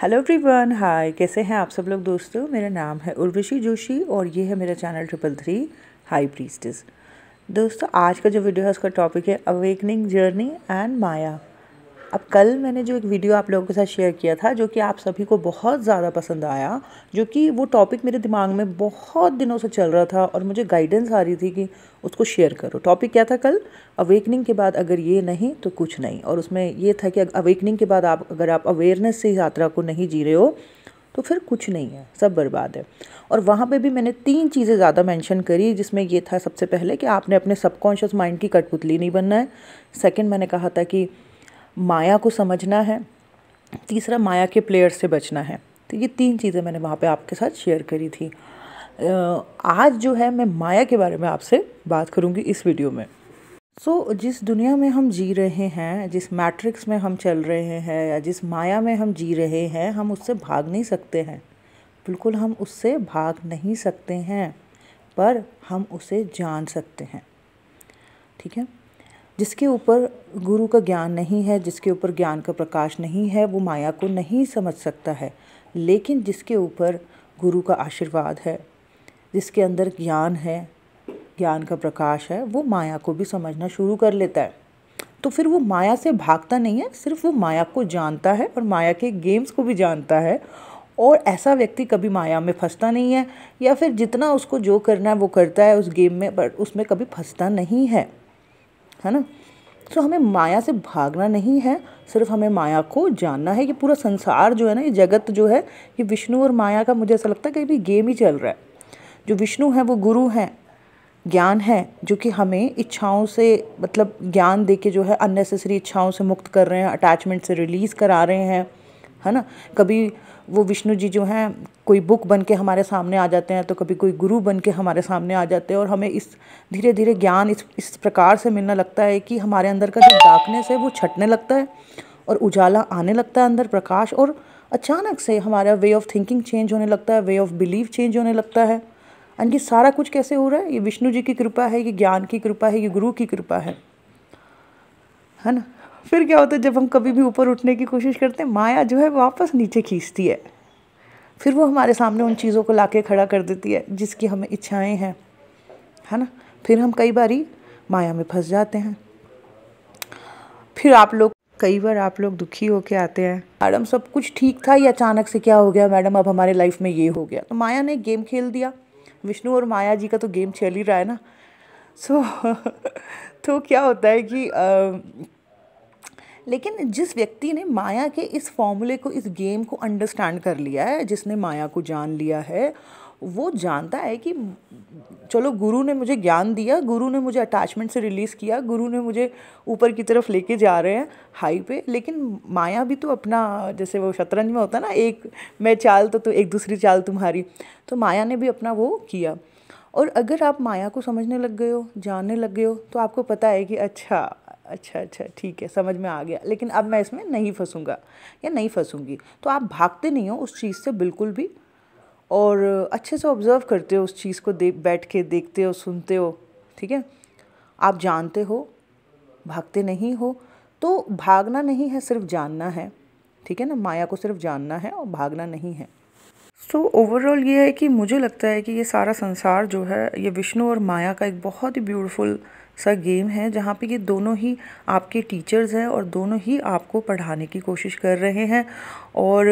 hello everyone hi कैसे हैं आप सब लोग दोस्तों मेरा नाम है उर्वशी जोशी और ये है मेरा channel triple three high priestess दोस्तों आज का जो वीडियो है उसका टॉपिक है अवेकनिंग जर्नी एंड माया अब कल मैंने जो एक वीडियो आप लोगों के साथ शेयर किया था जो कि आप सभी को बहुत ज़्यादा पसंद आया जो कि वो टॉपिक मेरे दिमाग में बहुत दिनों से चल रहा था और मुझे गाइडेंस आ रही थी कि उसको शेयर करो टॉपिक क्या था कल अवेकनिंग के बाद अगर ये नहीं तो कुछ नहीं और उसमें ये था कि अवेकनिंग के बाद आप अगर आप अवेयरनेस से यात्रा को नहीं जी रहे हो तो फिर कुछ नहीं है सब बर्बाद है और वहाँ पे भी मैंने तीन चीज़ें ज़्यादा मेंशन करी जिसमें ये था सबसे पहले कि आपने अपने सबकॉन्शियस माइंड की कठपुतली नहीं बनना है सेकंड मैंने कहा था कि माया को समझना है तीसरा माया के प्लेयर से बचना है तो ये तीन चीज़ें मैंने वहाँ पे आपके साथ शेयर करी थी आज जो है मैं माया के बारे में आपसे बात करूँगी इस वीडियो में सो so, जिस दुनिया में हम जी रहे हैं जिस मैट्रिक्स में हम चल रहे हैं या जिस माया में हम जी रहे हैं हम उससे भाग नहीं सकते हैं बिल्कुल हम उससे भाग नहीं सकते हैं पर हम उसे जान सकते हैं ठीक है जिसके ऊपर गुरु का ज्ञान नहीं है जिसके ऊपर ज्ञान का प्रकाश नहीं है वो माया को नहीं समझ सकता है लेकिन जिसके ऊपर गुरु का आशीर्वाद है जिसके अंदर ज्ञान है ज्ञान का प्रकाश है वो माया को भी समझना शुरू कर लेता है तो फिर वो माया से भागता नहीं है सिर्फ वो माया को जानता है और माया के गेम्स को भी जानता है और ऐसा व्यक्ति कभी माया में फंसता नहीं है या फिर जितना उसको जो करना है वो करता है उस गेम में बट उसमें कभी फंसता नहीं है है ना सो हमें माया से भागना नहीं है सिर्फ हमें माया को जानना है ये पूरा संसार जो है ना ये जगत जो है ये विष्णु और माया का मुझे ऐसा लगता है कहीं भी गेम ही चल रहा है जो विष्णु है वो गुरु हैं ज्ञान है जो कि हमें इच्छाओं से मतलब ज्ञान दे के जो है अननेसेसरी इच्छाओं से मुक्त कर रहे हैं अटैचमेंट से रिलीज़ करा रहे हैं है ना कभी वो विष्णु जी जो हैं कोई बुक बन के हमारे सामने आ जाते हैं तो कभी कोई गुरु बन के हमारे सामने आ जाते हैं और हमें इस धीरे धीरे ज्ञान इस इस प्रकार से मिलने लगता है कि हमारे अंदर का जो डार्कनेस है वो छटने लगता है और उजाला आने लगता है अंदर प्रकाश और अचानक से हमारा वे ऑफ थिंकिंग चेंज होने लगता है वे ऑफ बिलीव चेंज होने लगता है एंड ये सारा कुछ कैसे हो रहा है ये विष्णु जी की कृपा है ये ज्ञान की कृपा है ये गुरु की कृपा है है ना फिर क्या होता है जब हम कभी भी ऊपर उठने की कोशिश करते हैं माया जो है वापस नीचे खींचती है फिर वो हमारे सामने उन चीज़ों को ला खड़ा कर देती है जिसकी हमें इच्छाएँ हैं है ना फिर हम कई बार माया में फंस जाते हैं फिर आप लोग कई बार आप लोग दुखी होके आते हैं मैडम सब कुछ ठीक था या अचानक से क्या हो गया मैडम अब हमारे लाइफ में ये हो गया तो माया ने गेम खेल दिया विष्णु और माया जी का तो गेम चल ही रहा है ना सो so, तो क्या होता है कि आ, लेकिन जिस व्यक्ति ने माया के इस फॉर्मूले को इस गेम को अंडरस्टैंड कर लिया है जिसने माया को जान लिया है वो जानता है कि चलो गुरु ने मुझे ज्ञान दिया गुरु ने मुझे अटैचमेंट से रिलीज़ किया गुरु ने मुझे ऊपर की तरफ लेके जा रहे हैं हाई पे लेकिन माया भी तो अपना जैसे वो शतरंज में होता ना एक मैं चाल तो, तो एक दूसरी चाल तुम्हारी तो माया ने भी अपना वो किया और अगर आप माया को समझने लग गए हो जानने लग गए हो तो आपको पता है कि अच्छा अच्छा अच्छा ठीक है समझ में आ गया लेकिन अब मैं इसमें नहीं फंसूँगा या नहीं फंसूँगी तो आप भागते नहीं हो उस चीज़ से बिल्कुल भी और अच्छे से ऑब्ज़र्व करते हो उस चीज़ को दे बैठ के देखते हो सुनते हो ठीक है आप जानते हो भागते नहीं हो तो भागना नहीं है सिर्फ जानना है ठीक है ना माया को सिर्फ जानना है और भागना नहीं है सो so, ओवरऑल ये है कि मुझे लगता है कि ये सारा संसार जो है ये विष्णु और माया का एक बहुत ही ब्यूटीफुल सा गेम है जहाँ पे ये दोनों ही आपके टीचर्स हैं और दोनों ही आपको पढ़ाने की कोशिश कर रहे हैं और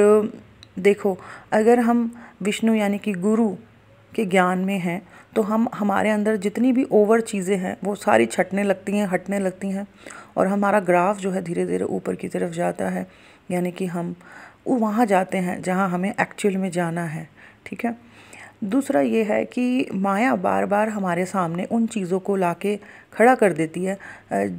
देखो अगर हम विष्णु यानी कि गुरु के ज्ञान में हैं तो हम हमारे अंदर जितनी भी ओवर चीज़ें हैं वो सारी छटने लगती हैं हटने लगती हैं और हमारा ग्राफ जो है धीरे धीरे ऊपर की तरफ जाता है यानी कि हम वहाँ जाते हैं जहाँ हमें एक्चुअल में जाना है ठीक है दूसरा ये है कि माया बार बार हमारे सामने उन चीज़ों को ला के खड़ा कर देती है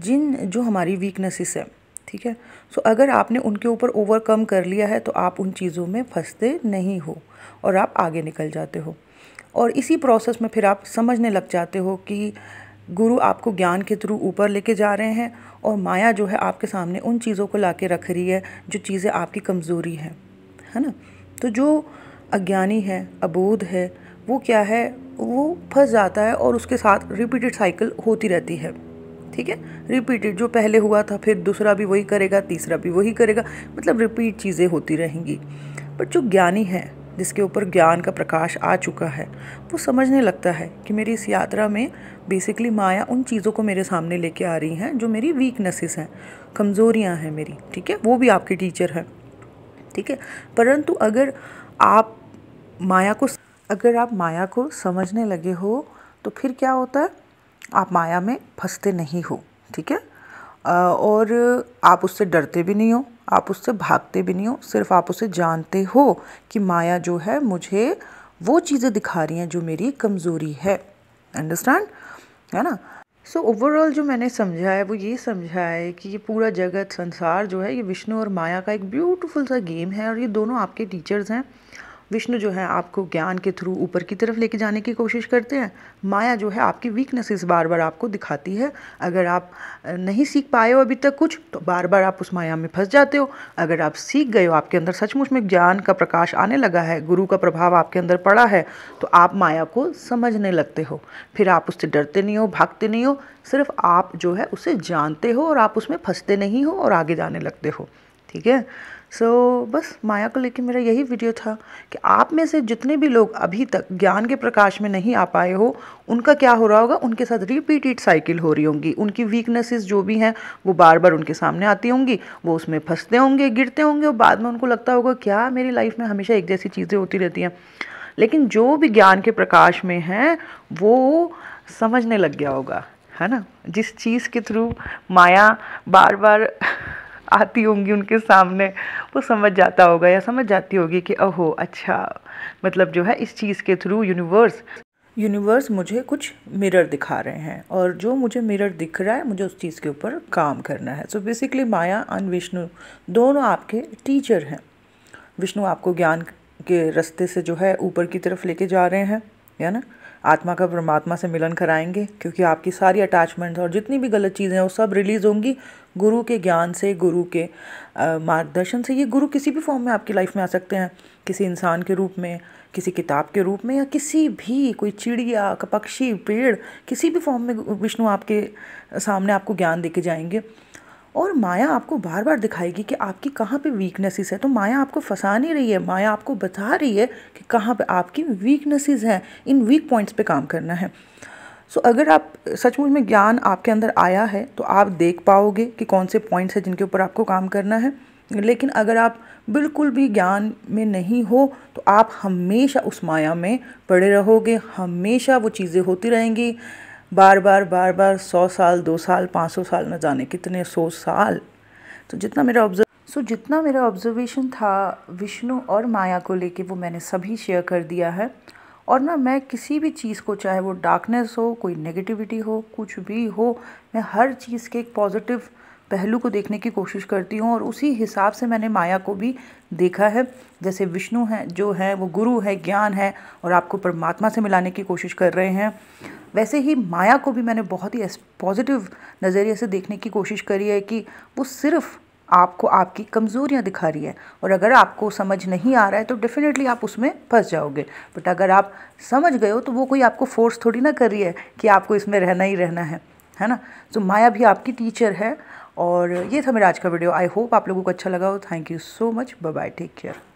जिन जो हमारी वीकनेसेस है ठीक है सो अगर आपने उनके ऊपर ओवरकम कर लिया है तो आप उन चीज़ों में फंसते नहीं हो और आप आगे निकल जाते हो और इसी प्रोसेस में फिर आप समझने लग जाते हो कि गुरु आपको ज्ञान के थ्रू ऊपर लेके जा रहे हैं और माया जो है आपके सामने उन चीज़ों को ला के रख रही है जो चीज़ें आपकी कमज़ोरी हैं है ना तो जो अज्ञानी है अबोध है वो क्या है वो फंस जाता है और उसके साथ रिपीटेड साइकिल होती रहती है ठीक है रिपीटेड जो पहले हुआ था फिर दूसरा भी वही करेगा तीसरा भी वही करेगा मतलब रिपीट चीज़ें होती रहेंगी बट जो ज्ञानी है जिसके ऊपर ज्ञान का प्रकाश आ चुका है वो समझने लगता है कि मेरी इस यात्रा में बेसिकली माया उन चीज़ों को मेरे सामने लेके आ रही हैं जो मेरी वीकनेसेस हैं कमज़ोरियाँ हैं मेरी ठीक है वो भी आपकी टीचर है ठीक है परंतु अगर आप माया को अगर आप माया को समझने लगे हो तो फिर क्या होता है आप माया में फंसते नहीं हो ठीक है और आप उससे डरते भी नहीं हो आप उससे भागते भी नहीं हो सिर्फ आप उसे जानते हो कि माया जो है मुझे वो चीज़ें दिखा रही हैं जो मेरी कमज़ोरी है अंडरस्टैंड है ना सो so, ओवरऑल जो मैंने समझा है वो ये समझा है कि ये पूरा जगत संसार जो है ये विष्णु और माया का एक ब्यूटीफुल सा गेम है और ये दोनों आपके टीचर्स हैं विष्णु जो है आपको ज्ञान के थ्रू ऊपर की तरफ लेके जाने की कोशिश करते हैं माया जो है आपकी वीकनेसेस बार बार आपको दिखाती है अगर आप नहीं सीख पाए हो अभी तक कुछ तो बार बार आप उस माया में फंस जाते हो अगर आप सीख गए हो आपके अंदर सचमुच में ज्ञान का प्रकाश आने लगा है गुरु का प्रभाव आपके अंदर पड़ा है तो आप माया को समझने लगते हो फिर आप उससे डरते नहीं हो भागते नहीं हो सिर्फ आप जो है उसे जानते हो और आप उसमें फंसते नहीं हो और आगे जाने लगते हो ठीक है सो so, बस माया को लेकर मेरा यही वीडियो था कि आप में से जितने भी लोग अभी तक ज्ञान के प्रकाश में नहीं आ पाए हो उनका क्या हो रहा होगा उनके साथ रिपीटेड साइकिल हो रही होंगी उनकी वीकनेसेस जो भी हैं वो बार बार उनके सामने आती होंगी वो उसमें फंसते होंगे गिरते होंगे और बाद में उनको लगता होगा क्या मेरी लाइफ में हमेशा एक जैसी चीज़ें होती रहती हैं लेकिन जो भी ज्ञान के प्रकाश में हैं वो समझने लग गया होगा है ना जिस चीज़ के थ्रू माया बार बार आती होंगी उनके सामने वो समझ जाता होगा या समझ जाती होगी कि ओहो अच्छा मतलब जो है इस चीज़ के थ्रू यूनिवर्स यूनिवर्स मुझे कुछ मिरर दिखा रहे हैं और जो मुझे मिरर दिख रहा है मुझे उस चीज़ के ऊपर काम करना है so basically Maya and Vishnu दोनों आपके टीचर हैं विष्णु आपको ज्ञान के रास्ते से जो है ऊपर की तरफ लेके जा रहे हैं या ना आत्मा का परमात्मा से मिलन कराएंगे क्योंकि आपकी सारी अटैचमेंट्स और जितनी भी गलत चीज़ें हैं वो सब रिलीज़ होंगी गुरु के ज्ञान से गुरु के मार्गदर्शन से ये गुरु किसी भी फॉर्म में आपकी लाइफ में आ सकते हैं किसी इंसान के रूप में किसी किताब के रूप में या किसी भी कोई चिड़िया पक्षी पेड़ किसी भी फॉर्म में विष्णु आपके सामने आपको ज्ञान दे के जाएंगे और माया आपको बार बार दिखाएगी कि आपकी कहाँ पे वीकनेसेस है तो माया आपको फंसा नहीं रही है माया आपको बता रही है कि कहाँ पे आपकी वीकनेसेस हैं इन वीक पॉइंट्स पे काम करना है सो so, अगर आप सचमुच में ज्ञान आपके अंदर आया है तो आप देख पाओगे कि कौन से पॉइंट्स हैं जिनके ऊपर आपको काम करना है लेकिन अगर आप बिल्कुल भी ज्ञान में नहीं हो तो आप हमेशा उस माया में पड़े रहोगे हमेशा वो चीज़ें होती रहेंगी बार बार बार बार सौ साल दो साल पाँच सौ साल न जाने कितने सौ साल तो जितना मेरा ऑब्जर्व सो so, जितना मेरा ऑब्जर्वेशन था विष्णु और माया को लेके वो मैंने सभी शेयर कर दिया है और ना मैं किसी भी चीज़ को चाहे वो डार्कनेस हो कोई नेगेटिविटी हो कुछ भी हो मैं हर चीज़ के एक पॉजिटिव पहलू को देखने की कोशिश करती हूँ और उसी हिसाब से मैंने माया को भी देखा है जैसे विष्णु हैं जो हैं वो गुरु है ज्ञान है और आपको परमात्मा से मिलाने की कोशिश कर रहे हैं वैसे ही माया को भी मैंने बहुत ही पॉजिटिव नज़रिए से देखने की कोशिश करी है कि वो सिर्फ़ आपको आपकी कमज़ोरियाँ दिखा रही है और अगर आपको समझ नहीं आ रहा है तो डेफ़िनेटली आप उसमें फंस जाओगे बट अगर आप समझ गए हो तो वो कोई आपको फोर्स थोड़ी ना कर रही है कि आपको इसमें रहना ही रहना है है ना तो माया भी आपकी टीचर है और ये था मेरा आज का वीडियो आई होप आप लोगों को अच्छा लगा हो thank you so much bye take care